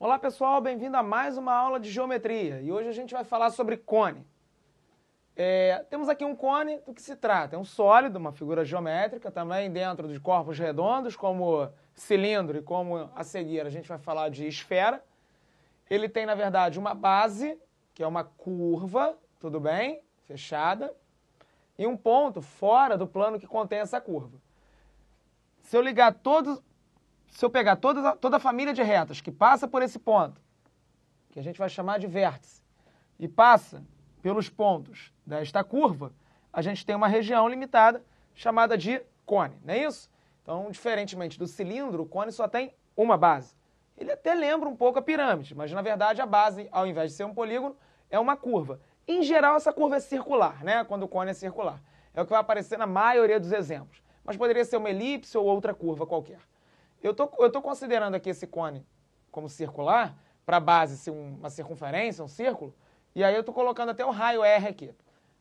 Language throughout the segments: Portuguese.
Olá pessoal, bem-vindo a mais uma aula de geometria e hoje a gente vai falar sobre cone. É, temos aqui um cone, do que se trata? É um sólido, uma figura geométrica, também dentro de corpos redondos, como cilindro e como a seguir a gente vai falar de esfera. Ele tem, na verdade, uma base, que é uma curva, tudo bem, fechada, e um ponto fora do plano que contém essa curva. Se eu ligar todos, se eu pegar toda, toda a família de retas que passa por esse ponto, que a gente vai chamar de vértice, e passa pelos pontos desta curva, a gente tem uma região limitada chamada de cone, não é isso? Então, diferentemente do cilindro, o cone só tem uma base. Ele até lembra um pouco a pirâmide, mas na verdade a base, ao invés de ser um polígono, é uma curva. Em geral, essa curva é circular, né? quando o cone é circular. É o que vai aparecer na maioria dos exemplos. Mas poderia ser uma elipse ou outra curva qualquer. Eu tô, eu tô considerando aqui esse cone como circular, para a base ser uma circunferência, um círculo, e aí eu tô colocando até o raio R aqui.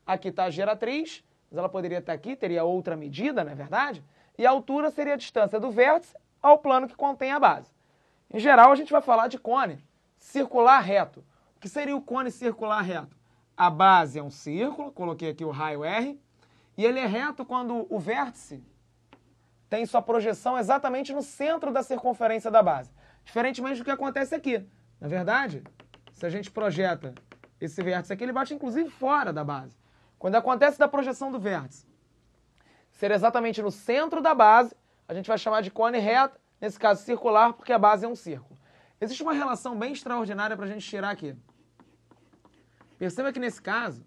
Aqui está a geratriz, mas ela poderia estar tá aqui, teria outra medida, não é verdade? E a altura seria a distância do vértice ao plano que contém a base. Em geral, a gente vai falar de cone circular reto. O que seria o cone circular reto? A base é um círculo, coloquei aqui o raio R, e ele é reto quando o vértice tem sua projeção exatamente no centro da circunferência da base. Diferentemente do que acontece aqui. Na é verdade, se a gente projeta esse vértice aqui, ele bate inclusive fora da base. Quando acontece da projeção do vértice ser exatamente no centro da base, a gente vai chamar de cone reta, nesse caso circular, porque a base é um círculo. Existe uma relação bem extraordinária para a gente tirar aqui. Perceba que nesse caso,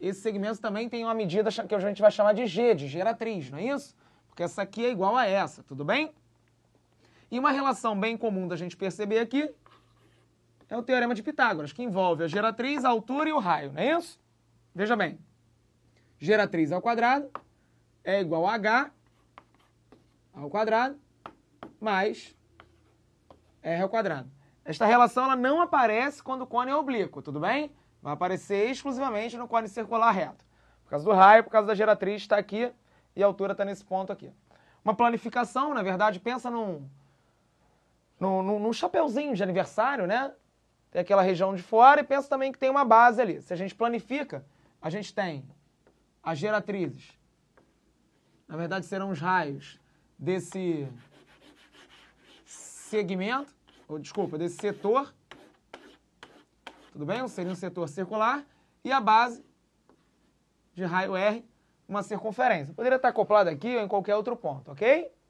esse segmento também tem uma medida que a gente vai chamar de G, de geratriz, não é isso? porque essa aqui é igual a essa, tudo bem? E uma relação bem comum da gente perceber aqui é o Teorema de Pitágoras, que envolve a geratriz, a altura e o raio, não é isso? Veja bem, geratriz ao quadrado é igual a h ao quadrado mais r ao quadrado. Esta relação ela não aparece quando o cone é oblíquo, tudo bem? Vai aparecer exclusivamente no cone circular reto. Por causa do raio, por causa da geratriz, está aqui e a altura está nesse ponto aqui. Uma planificação, na verdade, pensa num, num, num chapeuzinho de aniversário, né? Tem aquela região de fora e pensa também que tem uma base ali. Se a gente planifica, a gente tem as geratrizes. Na verdade, serão os raios desse segmento, ou desculpa, desse setor. Tudo bem? Seria um setor circular. E a base de raio R uma circunferência. Poderia estar acoplado aqui ou em qualquer outro ponto, ok?